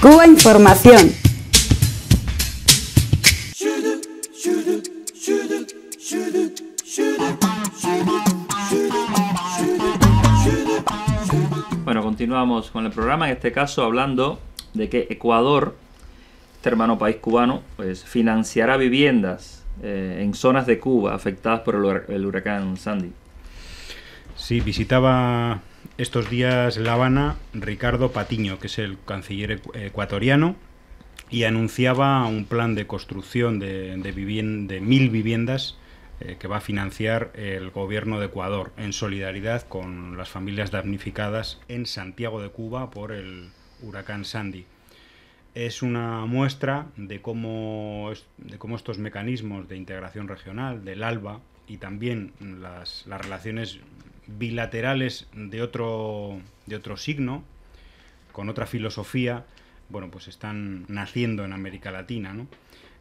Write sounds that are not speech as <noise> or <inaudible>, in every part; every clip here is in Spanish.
Cuba Información. Bueno, continuamos con el programa, en este caso hablando de que Ecuador, este hermano país cubano, pues financiará viviendas eh, en zonas de Cuba afectadas por el huracán Sandy. Sí, visitaba estos días La Habana Ricardo Patiño, que es el canciller ecuatoriano, y anunciaba un plan de construcción de, vivienda, de mil viviendas eh, que va a financiar el gobierno de Ecuador en solidaridad con las familias damnificadas en Santiago de Cuba por el huracán Sandy. Es una muestra de cómo, de cómo estos mecanismos de integración regional, del ALBA, y también las, las relaciones bilaterales de otro, de otro signo, con otra filosofía, bueno, pues están naciendo en América Latina.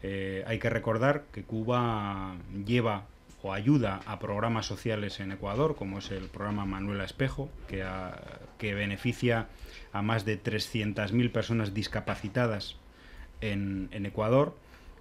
Eh, hay que recordar que Cuba lleva o ayuda a programas sociales en Ecuador, como es el programa Manuela Espejo, que, beneficia a más de 300.000 personas discapacitadas en Ecuador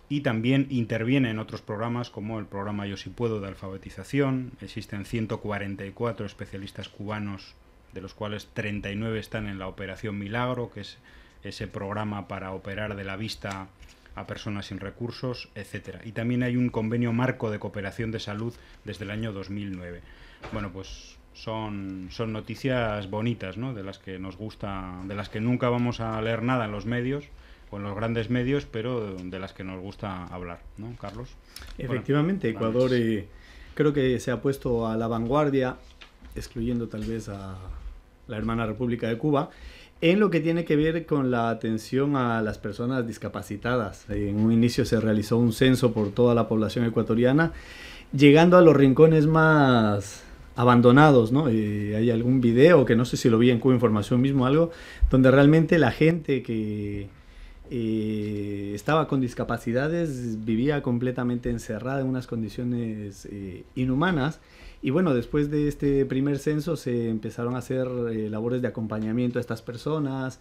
y también interviene en otros programas como el programa Yo Si Puedo de alfabetización. Existen 144 especialistas cubanos, de los cuales 39 están en la Operación Milagro, que es ese programa para operar de la vista a personas sin recursos, etcétera. Y también hay un convenio marco de cooperación de salud desde el año 2009. Bueno, pues son, son noticias bonitas, ¿no? De las que nos gusta, de las que nunca vamos a leer nada en los medios con los grandes medios, pero de las que nos gusta hablar, ¿no, Carlos? Efectivamente, Ecuador eh, creo que se ha puesto a la vanguardia, excluyendo tal vez a la hermana República de Cuba, en lo que tiene que ver con la atención a las personas discapacitadas. En un inicio se realizó un censo por toda la población ecuatoriana, llegando a los rincones más abandonados, ¿no? Eh, hay algún video que no sé si lo vi en Cuba Información mismo, algo, donde realmente la gente que eh, estaba con discapacidades, vivía completamente encerrada en unas condiciones eh, inhumanas. Y bueno, después de este primer censo se empezaron a hacer eh, labores de acompañamiento a estas personas,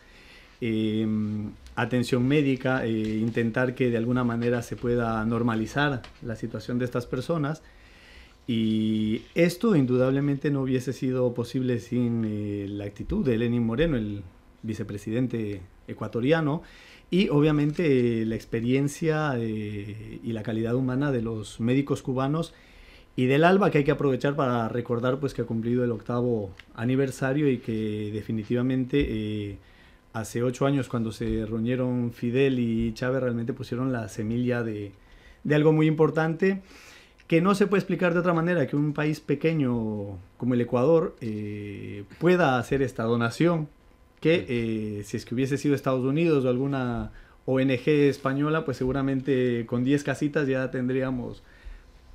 em, atención médica, intentar que de alguna manera se pueda normalizar la situación de estas personas. Y esto indudablemente no hubiese sido posible sin la actitud de Lenin Moreno, el vicepresidente ecuatoriano y obviamente eh, la experiencia eh, y la calidad humana de los médicos cubanos y del ALBA que hay que aprovechar para recordar pues que ha cumplido el octavo aniversario y que definitivamente eh, hace ocho años cuando se reunieron Fidel y Chávez realmente pusieron la semilla de, algo muy importante que no se puede explicar de otra manera que un país pequeño como el Ecuador pueda hacer esta donación que eh, si es que hubiese sido Estados Unidos o alguna ONG española, pues seguramente con 10 casitas ya tendríamos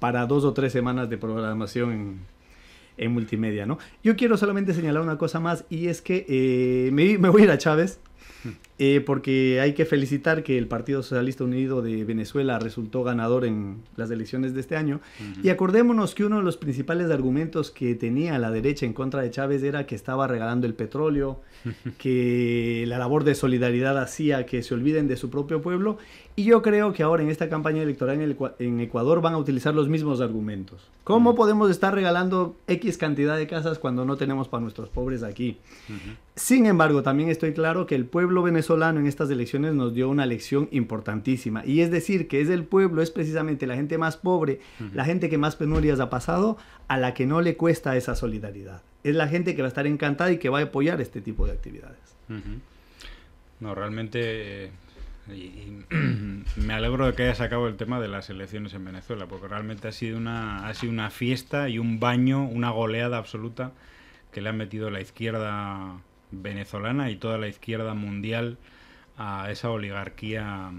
para dos o tres semanas de programación en, multimedia, ¿no? Yo quiero solamente señalar una cosa más y es que eh, me, me, voy a ir a Chávez, eh, porque hay que felicitar que el Partido Socialista Unido de Venezuela resultó ganador en las elecciones de este año. Y acordémonos que uno de los principales argumentos que tenía la derecha en contra de Chávez era que estaba regalando el petróleo, <laughs> que la labor de solidaridad hacía que se olviden de su propio pueblo. Y yo creo que ahora en esta campaña electoral en, Ecuador van a utilizar los mismos argumentos. ¿Cómo podemos estar regalando X cantidad de casas cuando no tenemos para nuestros pobres aquí? Sin embargo, también estoy claro que el pueblo venezolano en estas elecciones nos dio una lección importantísima. Y es decir, que es el pueblo, es precisamente la gente más pobre, la gente que más penurias ha pasado, a la que no le cuesta esa solidaridad. Es la gente que va a estar encantada y que va a apoyar este tipo de actividades. No, realmente eh, <clears throat> me alegro de que haya sacado el tema de las elecciones en Venezuela, porque realmente ha sido una, ha sido una fiesta y un baño, una goleada absoluta que le ha metido la izquierda venezolana y toda la izquierda mundial a esa oligarquía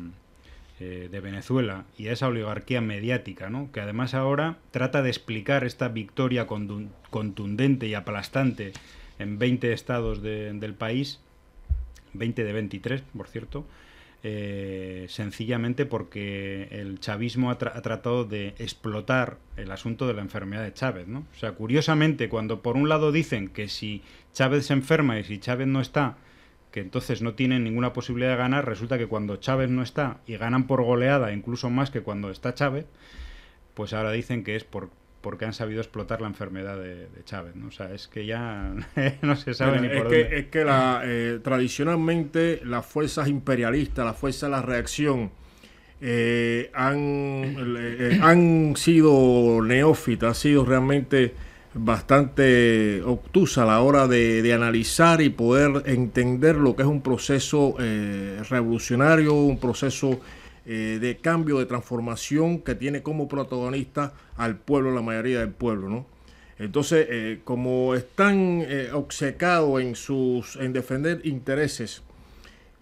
eh, de Venezuela y a esa oligarquía mediática, que además ahora trata de explicar esta victoria contundente y aplastante en 20 estados del país, 20 de 23, por cierto, eh, sencillamente porque el chavismo ha, tratado de explotar el asunto de la enfermedad de Chávez. ¿no? O sea, curiosamente, cuando por un lado dicen que si Chávez se enferma y si Chávez no está, que entonces no tienen ninguna posibilidad de ganar, resulta que cuando Chávez no está y ganan por goleada, incluso más que cuando está Chávez, pues ahora dicen que es por, porque han sabido explotar la enfermedad de, Chávez. ¿no? O sea, es que ya <laughs> no se sabe ni por es Que, es eh, que tradicionalmente las fuerzas imperialistas, las fuerzas de la reacción, eh, eh, han, sido neófitas, han sido realmente bastante obtusa a la hora de, analizar y poder entender lo que es un proceso revolucionario, un proceso eh, de cambio, de transformación que tiene como protagonista al pueblo, la mayoría del pueblo, ¿no? Entonces, eh, como están obsecados eh, obcecados en, sus, en defender intereses,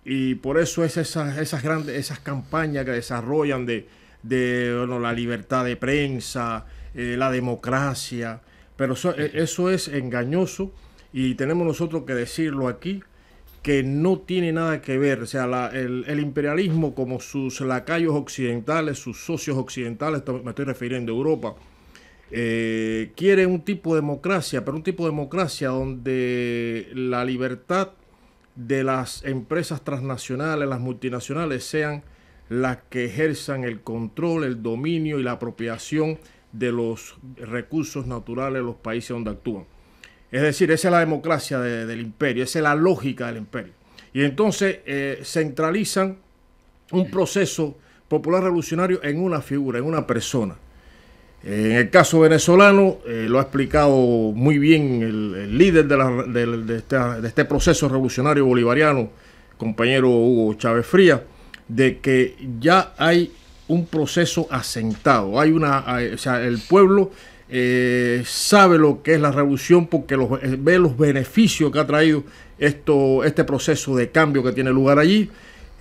y por eso es esas, grandes, esas campañas que desarrollan de, la libertad de prensa, la democracia, pero eso, eso es engañoso y tenemos nosotros que decirlo aquí, que no tiene nada que ver, o sea, el, imperialismo como sus lacayos occidentales, sus socios occidentales, me estoy refiriendo a Europa, eh, quiere un tipo de democracia, pero un tipo de democracia donde la libertad de las empresas transnacionales, las multinacionales, sean las que ejerzan el control, el dominio y la apropiación de los recursos naturales de los países donde actúan. Es decir, esa es la democracia del imperio, esa es la lógica del imperio. Y entonces eh, centralizan un proceso popular revolucionario en una figura, en una persona. en el caso venezolano, eh, lo ha explicado muy bien el, líder de, este proceso revolucionario bolivariano, compañero Hugo Chávez Fría, de que ya hay un proceso asentado, hay una, o sea, el pueblo eh, sabe lo que es la revolución porque eh, ve los beneficios que ha traído esto, este proceso de cambio que tiene lugar allí.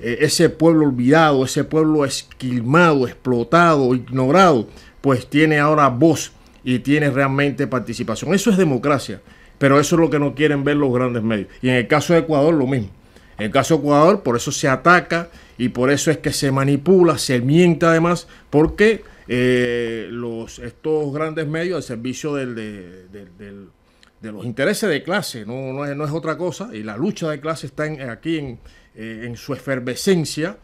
Eh, ese pueblo olvidado, ese pueblo esquilmado, explotado, ignorado, pues tiene ahora voz y tiene realmente participación. Eso es democracia, pero eso es lo que no quieren ver los grandes medios. Y en el caso de Ecuador lo mismo. En el caso de Ecuador por eso se ataca y por eso es que se manipula, se miente además, porque eh, los, estos grandes medios al servicio de, los intereses de clase, no, no es, otra cosa, y la lucha de clase está aquí eh, en, su efervescencia,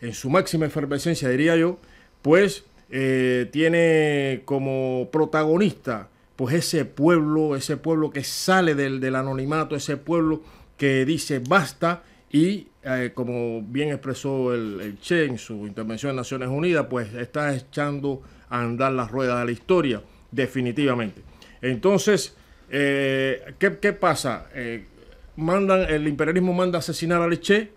en su máxima efervescencia diría yo, pues eh, tiene como protagonista pues ese pueblo, ese pueblo que sale del anonimato, ese pueblo que dice basta y eh, como bien expresó el, Che en su intervención en Naciones Unidas, pues está echando a andar las ruedas de la historia, definitivamente. Entonces, eh, ¿qué, pasa? Eh, mandan, el imperialismo manda asesinar al Che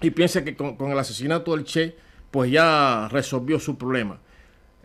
y piensa que con, el asesinato del Che, pues ya resolvió su problema.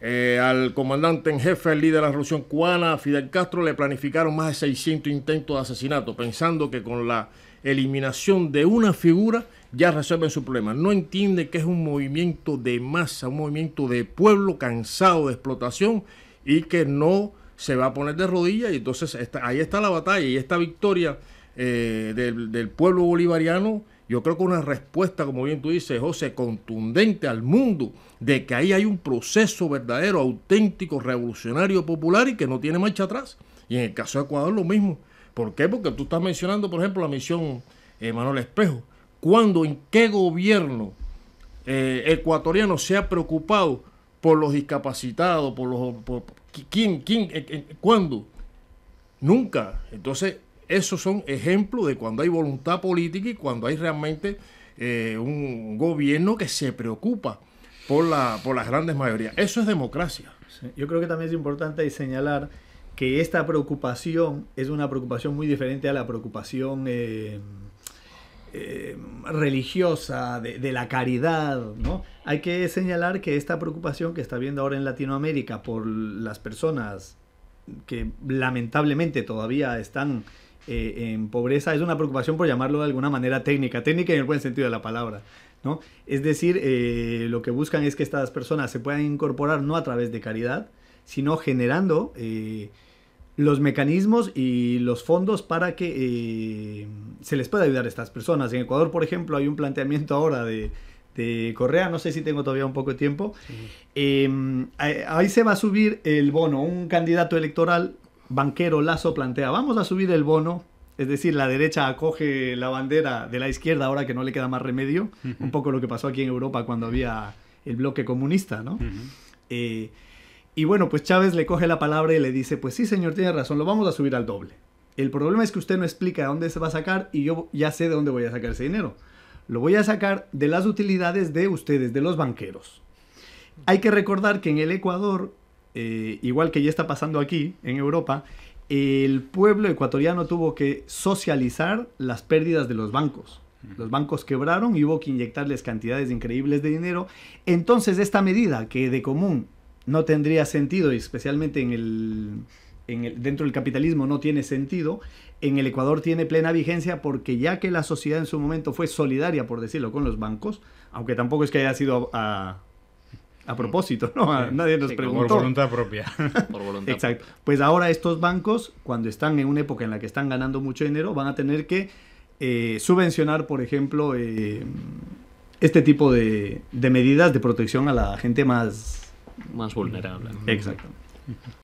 al comandante en jefe, el líder de la revolución cubana, Fidel Castro, le planificaron más de 600 intentos de asesinato, pensando que con la eliminación de una figura, ya resuelven su problema. No entiende que es un movimiento de masa, un movimiento de pueblo cansado de explotación y que no se va a poner de rodillas. Y entonces ahí está la batalla y esta victoria eh, del, del pueblo bolivariano. Yo creo que una respuesta, como bien tú dices, José, contundente al mundo de que ahí hay un proceso verdadero, auténtico, revolucionario, popular y que no tiene marcha atrás. Y en el caso de Ecuador lo mismo. ¿Por qué? Porque tú estás mencionando, por ejemplo, la misión eh, Manuel Espejo. ¿Cuándo, en qué gobierno eh, ecuatoriano se ha preocupado por los discapacitados, por los... ¿Quién? Eh, ¿Cuándo? Nunca. Entonces, esos son ejemplos de cuando hay voluntad política y cuando hay realmente un gobierno que se preocupa por, la, las grandes mayorías. Eso es democracia. Yo creo que también es importante señalar que esta preocupación es una preocupación muy diferente a la preocupación eh, eh, religiosa, de, la caridad, ¿no? Hay que señalar que esta preocupación que está viendo ahora en Latinoamérica por las personas que lamentablemente todavía están eh, en pobreza es una preocupación, por llamarlo de alguna manera técnica, técnica en el buen sentido de la palabra. ¿no? Es decir, lo que buscan es que estas personas se puedan incorporar no a través de caridad, sino generando eh, los mecanismos y los fondos para que eh, se les pueda ayudar a estas personas. En Ecuador, por ejemplo, hay un planteamiento ahora de, Correa, no sé si tengo todavía un poco de tiempo. Em, ahí se va a subir el bono. Un candidato electoral, banquero Lazo, plantea, vamos a subir el bono. Es decir, la derecha acoge la bandera de la izquierda ahora que no le queda más remedio. Un poco lo que pasó aquí en Europa cuando había el bloque comunista, ¿no? Y bueno, pues Chávez le coge la palabra y le dice, pues sí señor, tiene razón, lo vamos a subir al doble. El problema es que usted no explica dónde se va a sacar y yo ya sé de dónde voy a sacar ese dinero. Lo voy a sacar de las utilidades de ustedes, de los banqueros. Hay que recordar que en el Ecuador, eh, igual que ya está pasando aquí, en Europa, el pueblo ecuatoriano tuvo que socializar las pérdidas de los bancos. Los bancos quebraron y hubo que inyectarles cantidades increíbles de dinero. Entonces, esta medida que de común no tendría sentido, y especialmente en el, el, dentro del capitalismo no tiene sentido, en el Ecuador tiene plena vigencia porque ya que la sociedad en su momento fue solidaria, por decirlo, con los bancos, aunque tampoco es que haya sido a, a, propósito, ¿no? nadie nos preguntó. Por voluntad propia. <laughs> Exacto. Pues ahora estos bancos, cuando están en una época en la que están ganando mucho dinero, van a tener que eh, subvencionar, por ejemplo, eh, este tipo de, de medidas de protección a la gente más más vulnerable. Exacto.